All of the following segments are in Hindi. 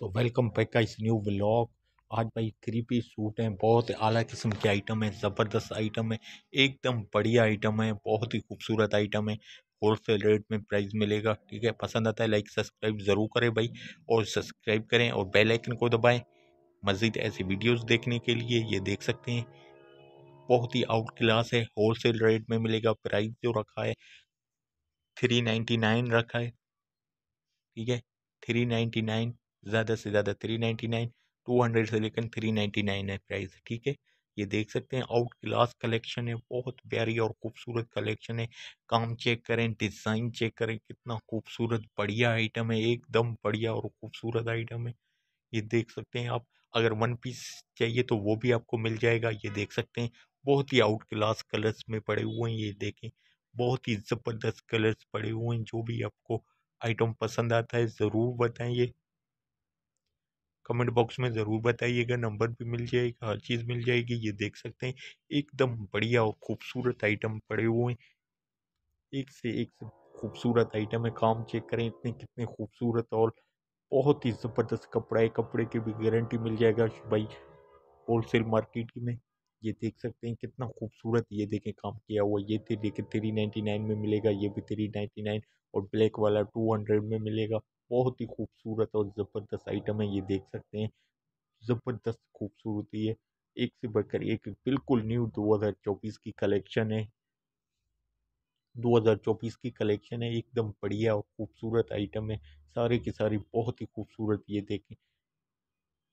तो वेलकम बैक का इस न्यू ब्लॉग आज भाई क्रीपी सूट हैं बहुत आला किस्म के आइटम हैं ज़बरदस्त आइटम है एकदम बढ़िया आइटम है बहुत ही खूबसूरत आइटम है होल सेल रेट में प्राइस मिलेगा ठीक है पसंद आता है लाइक सब्सक्राइब ज़रूर करें भाई और सब्सक्राइब करें और बेल आइकन को दबाएं मज़ीद ऐसी वीडियोस देखने के लिए ये देख सकते हैं बहुत ही आउट क्लास है होल सेल रेट में मिलेगा प्राइस जो रखा है थ्री नाइन्टी नाइन रखा है ठीक है थ्री नाइन्टी नाइन ज़्यादा से ज़्यादा three ninety nine two hundred से लेकर थ्री नाइन्टी नाइन है प्राइस ठीक है ये देख सकते हैं आउट क्लास कलेक्शन है बहुत प्यारी और खूबसूरत कलेक्शन है काम चेक करें डिज़ाइन चेक करें कितना खूबसूरत बढ़िया आइटम है एकदम बढ़िया और खूबसूरत आइटम है ये देख सकते हैं आप अगर वन पीस चाहिए तो वो भी आपको मिल जाएगा ये देख सकते हैं बहुत ही आउट क्लास कलर्स में पड़े हुए हैं ये देखें बहुत ही ज़बरदस्त कलर्स पड़े हुए हैं जो भी आपको आइटम पसंद आता है ज़रूर बताएं ये कमेंट बॉक्स में ज़रूर बताइएगा नंबर भी मिल जाएगा हर चीज़ मिल जाएगी ये देख सकते हैं एकदम बढ़िया और खूबसूरत आइटम पड़े हुए हैं एक से एक से खूबसूरत आइटम है काम चेक करें इतने कितने खूबसूरत और बहुत ही ज़बरदस्त कपड़ा है कपड़े की भी गारंटी मिल जाएगा भाई होलसेल मार्केट में ये देख सकते हैं कितना खूबसूरत ये देखें काम किया हुआ ये थे तो देखें थ्री नाइन्टी नाइन में मिलेगा ये भी थ्री नाइन्टी नाइन और ब्लैक वाला टू हंड्रेड में मिलेगा बहुत ही खूबसूरत और ज़बरदस्त आइटम है ये देख सकते हैं ज़बरदस्त खूबसूरती है एक से बढ़कर एक बिल्कुल न्यू 2024 की कलेक्शन है 2024 की कलेक्शन है एकदम बढ़िया और खूबसूरत आइटम है सारे के सारे बहुत ही खूबसूरत ये देखें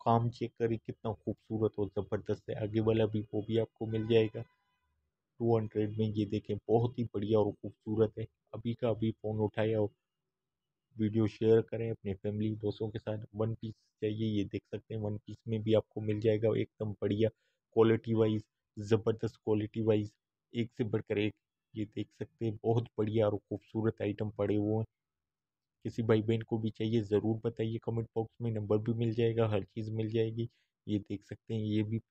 काम चेक करें कितना खूबसूरत और ज़बरदस्त है आगे वाला भी वो भी आपको मिल जाएगा टू हंड्रेड में ये देखें बहुत ही बढ़िया और खूबसूरत है अभी का अभी फ़ोन उठाया और वीडियो शेयर करें अपने फैमिली दोस्तों के साथ वन पीस चाहिए ये देख सकते हैं वन पीस में भी आपको मिल जाएगा एकदम बढ़िया क्वालिटी वाइज ज़बरदस्त क्वालिटी वाइज एक से बढ़कर एक ये देख सकते हैं बहुत बढ़िया और खूबसूरत आइटम पड़े हुए हैं किसी भाई बहन को भी चाहिए ज़रूर बताइए कमेंट बॉक्स में नंबर भी मिल जाएगा हर चीज़ मिल जाएगी ये देख सकते हैं ये भी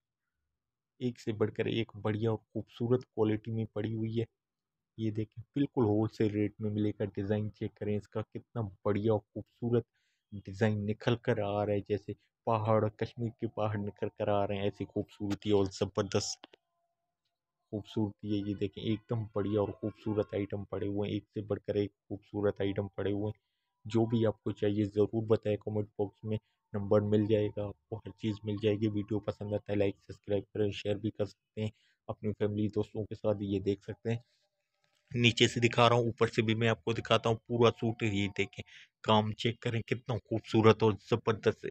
एक से बढ़कर एक बढ़िया और खूबसूरत क्वालिटी में पड़ी हुई है ये देखें बिल्कुल होल सेल रेट में मिलेगा डिज़ाइन चेक करें इसका कितना बढ़िया और खूबसूरत डिज़ाइन निकल कर आ रहा है जैसे पहाड़ कश्मीर के पहाड़ निकल कर आ रहे हैं ऐसी खूबसूरती और ज़बरदस्त खूबसूरती है ये देखें एकदम बढ़िया और ख़ूबसूरत आइटम पड़े हुए हैं एक से बढ़कर एक खूबसूरत आइटम पड़े हुए हैं जो भी आपको चाहिए ज़रूर बताएं कमेंट बॉक्स में नंबर मिल जाएगा आपको हर चीज़ मिल जाएगी वीडियो पसंद आता है लाइक सब्सक्राइब करें शेयर भी कर सकते हैं अपनी फैमिली दोस्तों के साथ ये देख सकते हैं नीचे से दिखा रहा हूँ ऊपर से भी मैं आपको दिखाता हूँ पूरा सूट ये देखें काम चेक करें कितना खूबसूरत और ज़बरदस्त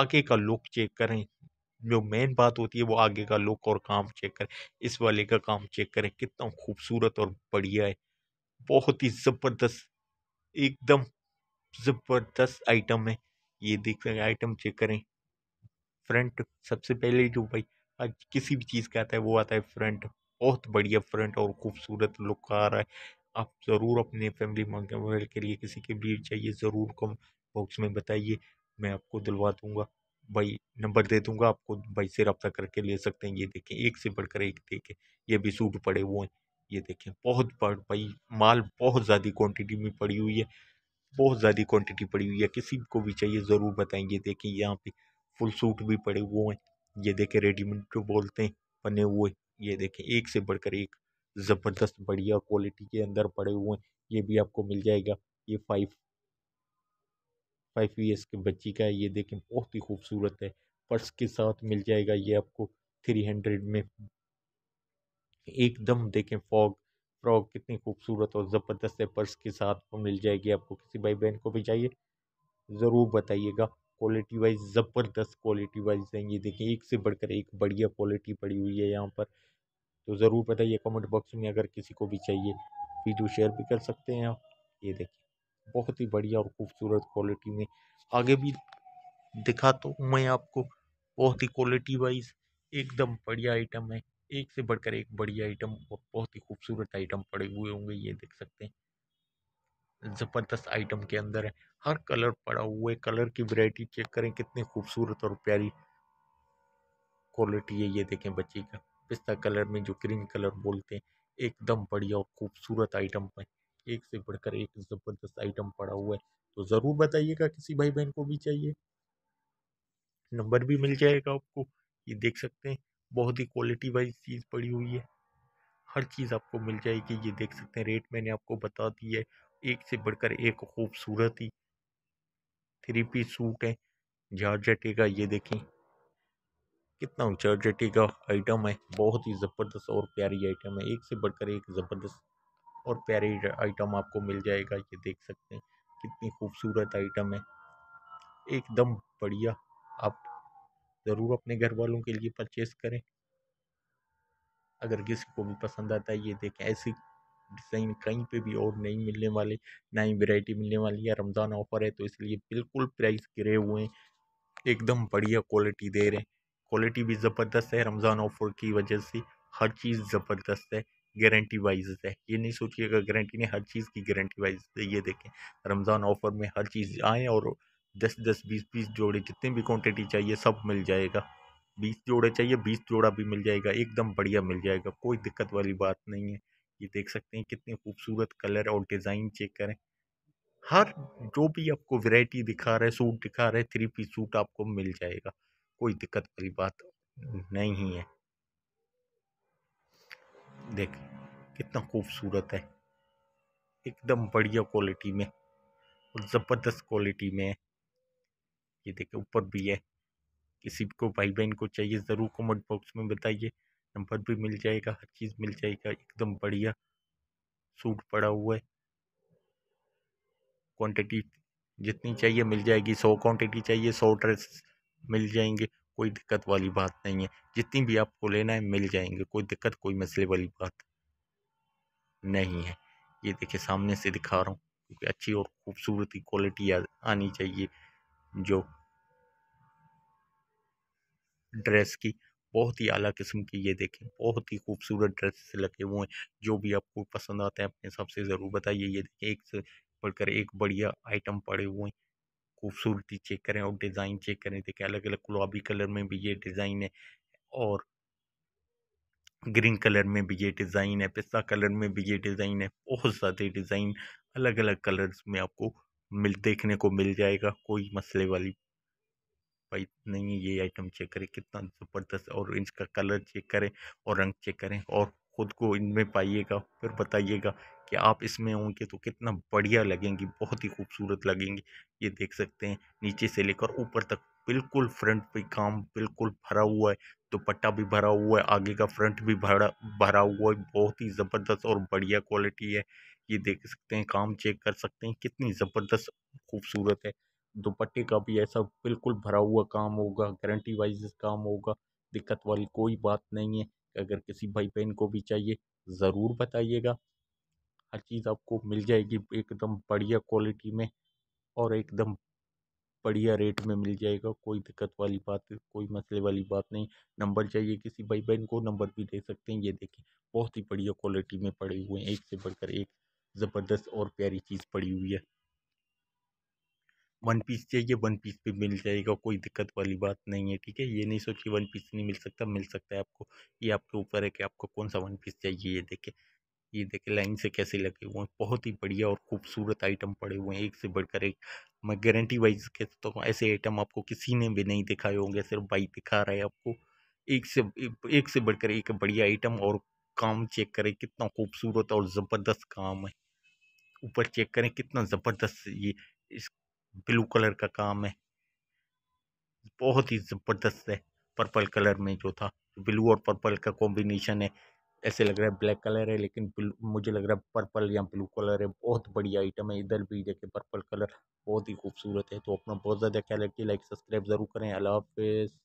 आगे का लुक चेक करें जो मेन बात होती है वो आगे का लुक और काम चेक करें इस वाले का काम चेक करें कितना खूबसूरत और बढ़िया है बहुत ही ज़बरदस्त एकदम ज़बरदस्त आइटम है ये देख सकें आइटम चेक करें फ्रंट सबसे पहले जो भाई आज किसी भी चीज़ का आता है वो आता है फ्रंट बहुत बढ़िया फ्रंट और खूबसूरत लुक आ रहा है आप ज़रूर अपने फैमिली मेम्बर के लिए किसी की भी चाहिए ज़रूर कम बॉक्स में बताइए मैं आपको दिलवा दूँगा भाई नंबर दे दूंगा आपको भाई से रब्ता करके ले सकते हैं ये देखें एक से बढ़कर एक देखें ये भी सूट पड़े हुए हैं ये देखें बहुत बड़ भाई माल बहुत ज़्यादा क्वान्टिटी में पड़ी हुई है बहुत ज़्यादा क्वान्टिटी पड़ी हुई है किसी को भी चाहिए ज़रूर बताएँ ये देखें यहाँ पे फुल सूट भी पड़े हुए हैं ये देखें रेडीमेड बोलते हैं बने हुए ये देखें एक से बढ़कर एक ज़बरदस्त बढ़िया क्वालिटी के अंदर पड़े हुए हैं ये भी आपको मिल जाएगा ये फाइव फाइव ईयर्स के बच्ची का है ये देखें बहुत ही खूबसूरत है पर्स के साथ मिल जाएगा ये आपको थ्री हंड्रेड में एकदम देखें फॉग फ्रॉग कितनी खूबसूरत और ज़बरदस्त है पर्स के साथ मिल जाएगी आपको किसी भाई बहन को भी चाहिए ज़रूर बताइएगा क्वालिटी वाइज ज़बरदस्त क्वालिटी वाइज हैं ये देखें एक से बढ़कर एक बढ़िया क्वालिटी पड़ी हुई है यहाँ पर तो ज़रूर बताइए कमेंट बॉक्स में अगर किसी को भी चाहिए वीडियो शेयर भी कर सकते हैं आप ये देखिए बहुत ही बढ़िया और खूबसूरत क्वालिटी में आगे भी दिखाता हूँ मैं आपको बहुत ही क्वालिटी वाइज एकदम बढ़िया आइटम है एक से बढ़कर एक बढ़िया आइटम और बहुत ही खूबसूरत आइटम पड़े हुए होंगे ये देख सकते हैं ज़बरदस्त आइटम के अंदर है हर कलर पड़ा हुआ है कलर की वैरायटी चेक करें कितनी खूबसूरत और प्यारी क्वालिटी है ये देखें बच्चे का पिस्ता कलर में जो क्रीम कलर बोलते हैं एकदम बढ़िया और खूबसूरत आइटम पर एक से बढ़कर एक ज़बरदस्त आइटम पड़ा हुआ है तो ज़रूर बताइएगा किसी भाई बहन को भी चाहिए नंबर भी मिल जाएगा आपको ये देख सकते हैं बहुत ही क्वालिटी वाइज चीज़ पड़ी हुई है हर चीज़ आपको मिल जाएगी ये देख सकते हैं रेट मैंने आपको बता दी है एक से बढ़कर एक खूबसूरत ही थ्री पीस सूट है जॉर्जेट का ये देखें कितना ऊंचा रेटी का आइटम है बहुत ही ज़बरदस्त और प्यारी आइटम है एक से बढ़कर एक ज़बरदस्त और प्यारी आइटम आपको मिल जाएगा ये देख सकते हैं कितनी खूबसूरत आइटम है एकदम बढ़िया आप ज़रूर अपने घर वालों के लिए परचेस करें अगर किसी को भी पसंद आता है ये देखें ऐसी डिज़ाइन कहीं पे भी और नहीं मिलने वाले ना ही मिलने वाली है रमज़ान ऑफ़र है तो इसलिए बिल्कुल प्राइस गिरे हुए हैं एकदम बढ़िया क्वालिटी दे रहे हैं क्वालिटी भी ज़बरदस्त है रमज़ान ऑफर की वजह से हर चीज़ ज़बरदस्त है गारंटी वाइज है ये नहीं सोचिएगा गारंटी नहीं हर चीज़ की गारंटी वाइज है ये देखें रमज़ान ऑफर में हर चीज़ आए और दस दस बीस बीस जोड़े जितने भी क्वान्टिटी चाहिए सब मिल जाएगा बीस जोड़े चाहिए बीस जोड़ा भी मिल जाएगा एकदम बढ़िया मिल जाएगा कोई दिक्कत वाली बात नहीं है ये देख सकते हैं कितने खूबसूरत कलर और डिज़ाइन चेक करें हर जो भी आपको वैरायटी दिखा रहा है सूट दिखा रहे थ्री पीस सूट आपको मिल जाएगा कोई दिक्कत वाली बात नहीं है देख कितना खूबसूरत है एकदम बढ़िया क्वालिटी में और ज़बरदस्त क्वालिटी में है ये देखिए ऊपर भी है किसी को भाई बहन को चाहिए ज़रूर कमेंट बॉक्स में बताइए नंबर भी मिल जाएगा हर चीज़ मिल जाएगा एकदम बढ़िया सूट पड़ा हुआ है क्वांटिटी जितनी चाहिए मिल जाएगी सौ क्वांटिटी चाहिए सौ ड्रेस मिल जाएंगे कोई दिक्कत वाली बात नहीं है जितनी भी आपको लेना है मिल जाएंगे कोई दिक्कत कोई मसले वाली बात नहीं है ये देखिए सामने से दिखा रहा हूँ क्योंकि अच्छी और ख़ूबसूरती क्वालिटी आनी चाहिए जो ड्रेस की बहुत ही अला किस्म की ये देखें बहुत ही खूबसूरत ड्रेस से लगे हुए हैं जो भी आपको पसंद आते हैं अपने हिसाब से ज़रूर बताइए ये देखें एक से बढ़कर एक बढ़िया आइटम पड़े हुए हैं खूबसूरती चेक करें और डिज़ाइन चेक करें देखें अलग अलग गुलाबी कलर में भी ये डिज़ाइन है और ग्रीन कलर में भी ये डिज़ाइन है पिस्ता कलर में भी ये डिज़ाइन है बहुत ज़्यादा डिज़ाइन अलग अलग कलर्स में आपको मिल देखने को मिल जाएगा कोई मसले वाली भाई नहीं ये आइटम चेक करें कितना ज़बरदस्त और इसका कलर चेक करें और रंग चेक करें और ख़ुद को इनमें पाइएगा फिर बताइएगा कि आप इसमें होंगे तो कितना बढ़िया लगेंगी बहुत ही खूबसूरत लगेंगी ये देख सकते हैं नीचे से लेकर ऊपर तक बिल्कुल फ्रंट पे काम बिल्कुल भरा हुआ है दुपट्टा तो भी भरा हुआ है आगे का फ्रंट भी भरा भरा हुआ है बहुत ही ज़बरदस्त और बढ़िया क्वालिटी है ये देख सकते हैं काम चेक कर सकते हैं कितनी ज़बरदस्त खूबसूरत है दुपट्टे का भी ऐसा बिल्कुल भरा हुआ काम होगा गारंटी वाइज काम होगा दिक्कत वाली कोई बात नहीं है अगर किसी भाई बहन को भी चाहिए ज़रूर बताइएगा हर चीज़ आपको मिल जाएगी एकदम बढ़िया क्वालिटी में और एकदम बढ़िया रेट में मिल जाएगा कोई दिक्कत वाली बात कोई मसले वाली बात नहीं नंबर चाहिए किसी भाई बहन को नंबर भी दे सकते हैं ये देखिए बहुत ही बढ़िया क्वालिटी में पड़े हुए हैं एक से बढ़कर एक ज़बरदस्त और प्यारी चीज़ पड़ी हुई है वन पीस चाहिए वन पीस भी मिल जाएगा कोई दिक्कत वाली बात नहीं है ठीक है ये नहीं सोचिए वन पीस नहीं मिल सकता मिल सकता है आपको ये आपके ऊपर है कि आपको कौन सा वन पीस चाहिए ये देखिए ये देखे लाइन से कैसे लगे हुए हैं बहुत ही बढ़िया और खूबसूरत आइटम पड़े हुए हैं एक से बढ़कर एक मैं गारंटी वाइज कहता हूँ ऐसे आइटम आपको किसी ने भी नहीं दिखाए होंगे सिर्फ बाइक दिखा रहे हैं आपको एक से एक से बढ़कर एक बढ़िया आइटम और काम चेक करें कितना खूबसूरत और ज़बरदस्त काम है ऊपर चेक करें कितना ज़बरदस्त ये इस ब्लू कलर का काम है बहुत ही ज़बरदस्त है पर्पल कलर में जो था ब्लू और पर्पल का कॉम्बिनेशन है ऐसे लग रहा है ब्लैक कलर है लेकिन मुझे लग रहा है पर्पल या ब्लू कलर है बहुत बढ़िया आइटम है इधर भी देखिए पर्पल कलर बहुत ही खूबसूरत है तो अपना बहुत ज़्यादा ख्याल रखिए लाइक सब्सक्राइब ज़रूर करें अल्लाह हाफिज़